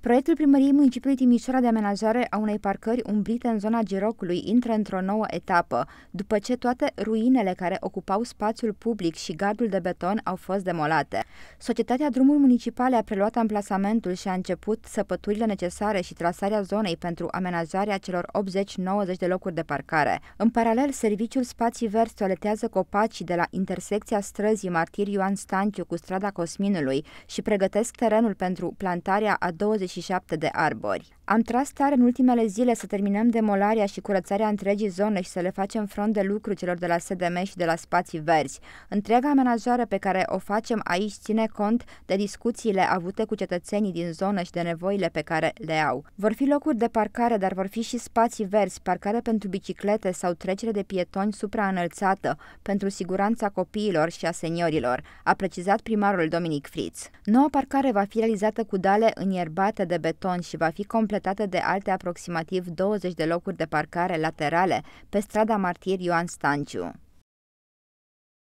Proiectul primăriei municipiului Timișoara de amenajare a unei parcări umbrite în zona Girocului intră într-o nouă etapă, după ce toate ruinele care ocupau spațiul public și gardul de beton au fost demolate. Societatea Drumuri Municipale a preluat amplasamentul și a început săpăturile necesare și trasarea zonei pentru amenajarea celor 80-90 de locuri de parcare. În paralel, serviciul Spații Verzi toaletează copacii de la intersecția străzii Martir Ioan Stanciu cu strada Cosminului și pregătesc terenul pentru plantarea a 20 27 de arbori. Am tras tare în ultimele zile să terminăm demolarea și curățarea întregii zone și să le facem front de lucru celor de la SDM și de la spații verzi. Întreaga amenajare pe care o facem aici ține cont de discuțiile avute cu cetățenii din zonă și de nevoile pe care le au. Vor fi locuri de parcare, dar vor fi și spații verzi, parcare pentru biciclete sau trecere de pietoni supraînălțată, pentru siguranța copiilor și a seniorilor, a precizat primarul Dominic Fritz. Noua parcare va fi realizată cu dale în ierbate construită de beton și va fi completată de alte aproximativ 20 de locuri de parcare laterale pe strada Martir Ioan Stanciu.